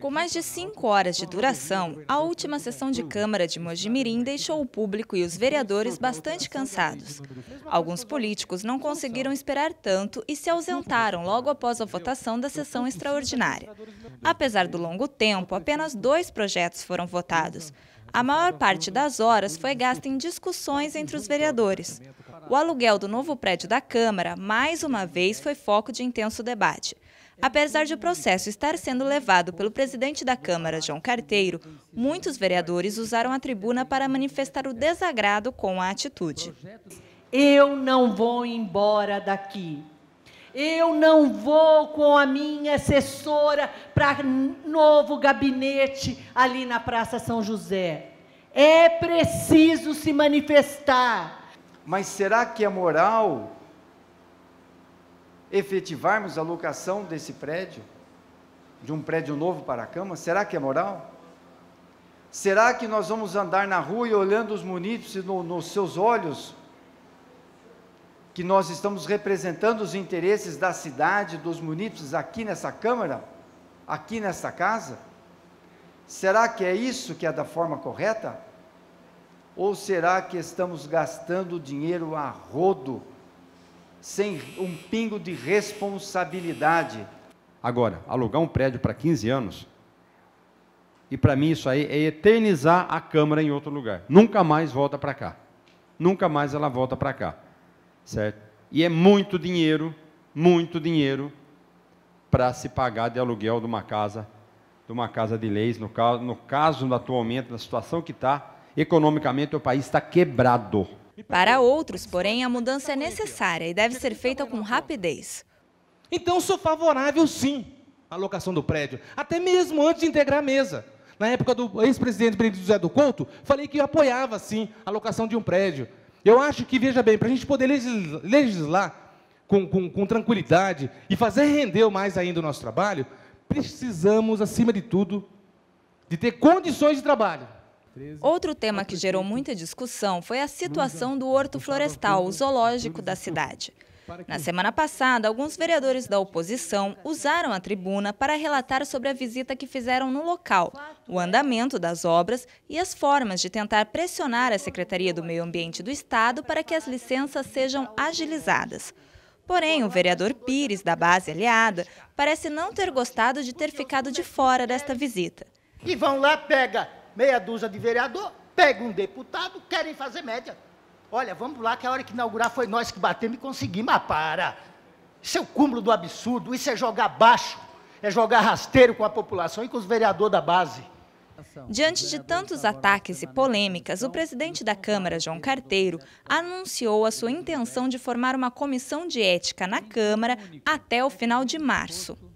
Com mais de cinco horas de duração, a última sessão de Câmara de Mojimirim deixou o público e os vereadores bastante cansados. Alguns políticos não conseguiram esperar tanto e se ausentaram logo após a votação da sessão extraordinária. Apesar do longo tempo, apenas dois projetos foram votados. A maior parte das horas foi gasta em discussões entre os vereadores. O aluguel do novo prédio da Câmara, mais uma vez, foi foco de intenso debate. Apesar de o processo estar sendo levado pelo presidente da Câmara, João Carteiro, muitos vereadores usaram a tribuna para manifestar o desagrado com a atitude. Eu não vou embora daqui. Eu não vou com a minha assessora para novo gabinete ali na Praça São José. É preciso se manifestar. Mas será que é moral efetivarmos a locação desse prédio, de um prédio novo para a cama? Será que é moral? Será que nós vamos andar na rua e olhando os munícipes no, nos seus olhos que nós estamos representando os interesses da cidade, dos munícipes aqui nessa Câmara, aqui nesta casa? Será que é isso que é da forma correta? Ou será que estamos gastando dinheiro a rodo, sem um pingo de responsabilidade? Agora, alugar um prédio para 15 anos, e para mim isso aí é eternizar a Câmara em outro lugar. Nunca mais volta para cá. Nunca mais ela volta para cá certo? E é muito dinheiro, muito dinheiro para se pagar de aluguel de uma casa, de uma casa de leis, no caso, no caso atualmente, na situação que está, economicamente o país está quebrado. Para outros, porém, a mudança é necessária e deve ser feita com rapidez. Então, sou favorável, sim, à locação do prédio, até mesmo antes de integrar a mesa. Na época do ex-presidente Benedito José do Couto, falei que apoiava, sim, a locação de um prédio. Eu acho que, veja bem, para a gente poder legislar com, com, com tranquilidade e fazer render mais ainda o nosso trabalho, precisamos, acima de tudo, de ter condições de trabalho. Outro tema que gerou muita discussão foi a situação do horto florestal, o zoológico da cidade. Na semana passada, alguns vereadores da oposição usaram a tribuna para relatar sobre a visita que fizeram no local, o andamento das obras e as formas de tentar pressionar a Secretaria do Meio Ambiente do Estado para que as licenças sejam agilizadas. Porém, o vereador Pires, da base aliada, parece não ter gostado de ter ficado de fora desta visita. E vão lá, pega meia dúzia de vereador, pega um deputado, querem fazer média. Olha, vamos lá, que a hora que inaugurar foi nós que batemos e conseguimos. Mas para! Isso é o cúmulo do absurdo, isso é jogar baixo, é jogar rasteiro com a população e com os vereadores da base. Diante de tantos ataques e polêmicas, o presidente da Câmara, João Carteiro, anunciou a sua intenção de formar uma comissão de ética na Câmara até o final de março.